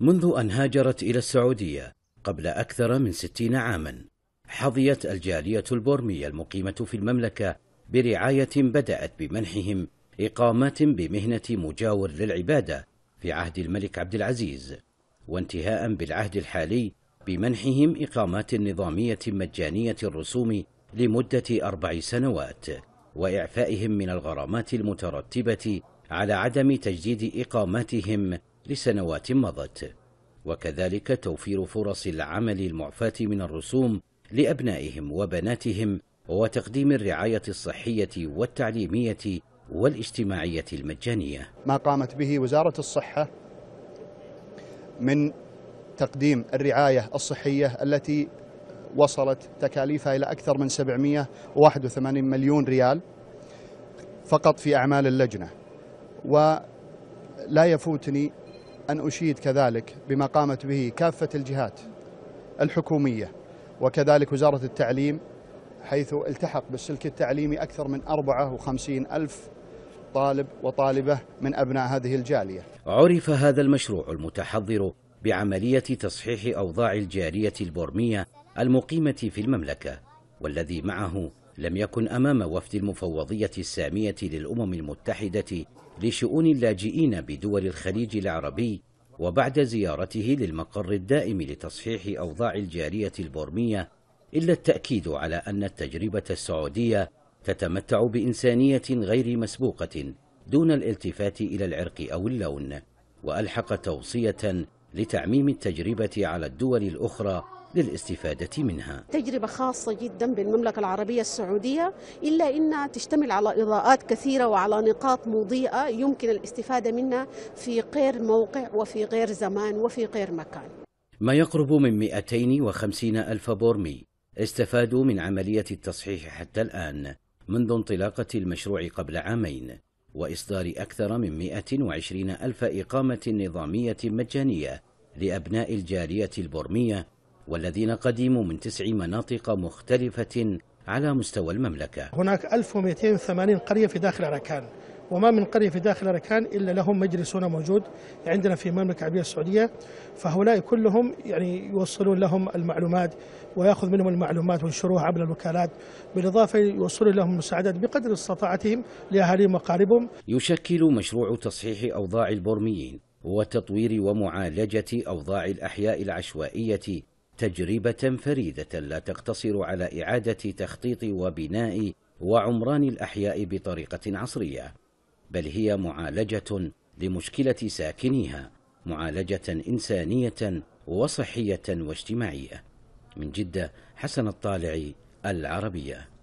منذ أن هاجرت إلى السعودية قبل أكثر من ستين عاما حظيت الجالية البورمية المقيمة في المملكة برعاية بدأت بمنحهم إقامات بمهنة مجاور للعبادة في عهد الملك عبد العزيز وانتهاء بالعهد الحالي بمنحهم إقامات نظامية مجانية الرسوم لمدة أربع سنوات وإعفائهم من الغرامات المترتبة على عدم تجديد إقاماتهم لسنوات مضت وكذلك توفير فرص العمل المعفاة من الرسوم لأبنائهم وبناتهم وتقديم الرعاية الصحية والتعليمية والاجتماعية المجانية ما قامت به وزارة الصحة من تقديم الرعاية الصحية التي وصلت تكاليفها إلى أكثر من 781 مليون ريال فقط في أعمال اللجنة ولا يفوتني أن أشيد كذلك بما قامت به كافة الجهات الحكومية وكذلك وزارة التعليم حيث التحق بالسلك التعليمي أكثر من 54 ألف طالب وطالبة من أبناء هذه الجالية عرف هذا المشروع المتحضر بعملية تصحيح أوضاع الجارية البورمية المقيمة في المملكة والذي معه لم يكن أمام وفد المفوضية السامية للأمم المتحدة لشؤون اللاجئين بدول الخليج العربي وبعد زيارته للمقر الدائم لتصحيح أوضاع الجارية البورمية إلا التأكيد على أن التجربة السعودية تتمتع بإنسانية غير مسبوقة دون الالتفات إلى العرق أو اللون وألحق توصية لتعميم التجربة على الدول الأخرى للاستفادة منها تجربة خاصة جدا بالمملكة العربية السعودية إلا إنها تشتمل على إضاءات كثيرة وعلى نقاط مضيئة يمكن الاستفادة منها في غير موقع وفي غير زمان وفي غير مكان ما يقرب من 250 ألف بورمي استفادوا من عملية التصحيح حتى الآن منذ انطلاقة المشروع قبل عامين وإصدار أكثر من 120 ألف إقامة نظامية مجانية لأبناء الجالية البورمية والذين قدموا من تسع مناطق مختلفة على مستوى المملكة هناك 1280 قرية في داخل أركان وما من قرية في داخل أركان إلا لهم مجلس هنا موجود عندنا في المملكة العربية السعودية فهؤلاء كلهم يعني يوصلون لهم المعلومات ويأخذ منهم المعلومات وينشروها عبر الوكالات بالإضافة يوصلون لهم المساعدات بقدر استطاعتهم لأهاليهم وأقاربهم يشكل مشروع تصحيح أوضاع البورميين وتطوير ومعالجة أوضاع الأحياء العشوائية تجربة فريدة لا تقتصر على إعادة تخطيط وبناء وعمران الأحياء بطريقة عصرية بل هي معالجة لمشكلة ساكنيها معالجة إنسانية وصحية واجتماعية من جدة حسن الطالعي العربية